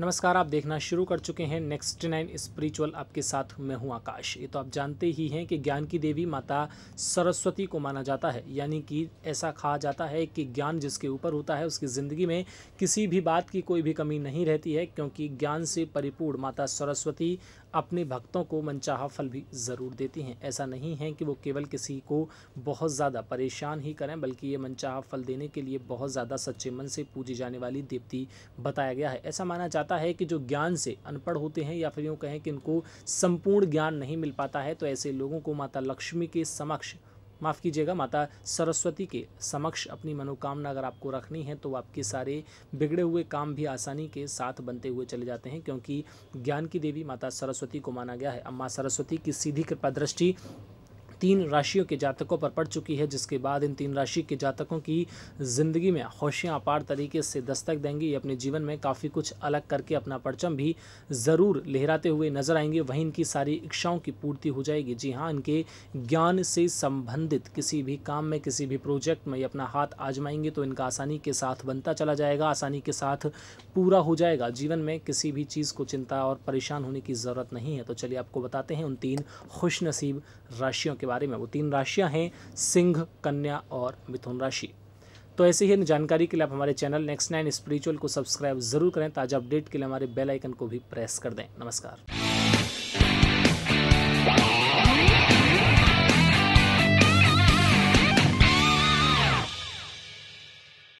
नमस्कार आप देखना शुरू कर चुके हैं नेक्स्ट नाइन स्पिरिचुअल आपके साथ मैं हूं आकाश ये तो आप जानते ही हैं कि ज्ञान की देवी माता सरस्वती को माना जाता है यानी कि ऐसा कहा जाता है कि ज्ञान जिसके ऊपर होता है उसकी ज़िंदगी में किसी भी बात की कोई भी कमी नहीं रहती है क्योंकि ज्ञान से परिपूर्ण माता सरस्वती अपने भक्तों को मनचाहा फल भी ज़रूर देती हैं ऐसा नहीं है कि वो केवल किसी को बहुत ज़्यादा परेशान ही करें बल्कि ये मनचाहा फल देने के लिए बहुत ज़्यादा सच्चे मन से पूजी जाने वाली देवती बताया गया है ऐसा माना जाता जाता है कि जो ज्ञान से अनपढ़ होते हैं या फिर यूँ कहें कि इनको संपूर्ण ज्ञान नहीं मिल पाता है तो ऐसे लोगों को माता लक्ष्मी के समक्ष माफ़ कीजिएगा माता सरस्वती के समक्ष अपनी मनोकामना अगर आपको रखनी है तो आपके सारे बिगड़े हुए काम भी आसानी के साथ बनते हुए चले जाते हैं क्योंकि ज्ञान की देवी माता सरस्वती को माना गया है अब माँ सरस्वती की सीधी कृपा दृष्टि तीन राशियों के जातकों पर पड़ चुकी है जिसके बाद इन तीन राशि के जातकों की ज़िंदगी में खुशियाँ अपार तरीके से दस्तक देंगी अपने जीवन में काफ़ी कुछ अलग करके अपना परचम भी ज़रूर लहराते हुए नजर आएंगे वहीं इनकी सारी इच्छाओं की पूर्ति हो जाएगी जी हाँ इनके ज्ञान से संबंधित किसी भी काम में किसी भी प्रोजेक्ट में अपना हाथ आजमाएंगे तो इनका आसानी के साथ बनता चला जाएगा आसानी के साथ पूरा हो जाएगा जीवन में किसी भी चीज़ को चिंता और परेशान होने की ज़रूरत नहीं है तो चलिए आपको बताते हैं उन तीन खुशनसीब राशियों के बारे बारे में वो तीन राशियाँ हैं सिंह कन्या और मिथुन राशि तो ऐसे ही जानकारी के लिए आप हमारे चैनल नेक्स्ट नाइन स्पिरिचुअल को सब्सक्राइब जरूर करें ताज़ा अपडेट के लिए हमारे बेल आइकन को भी प्रेस कर दें नमस्कार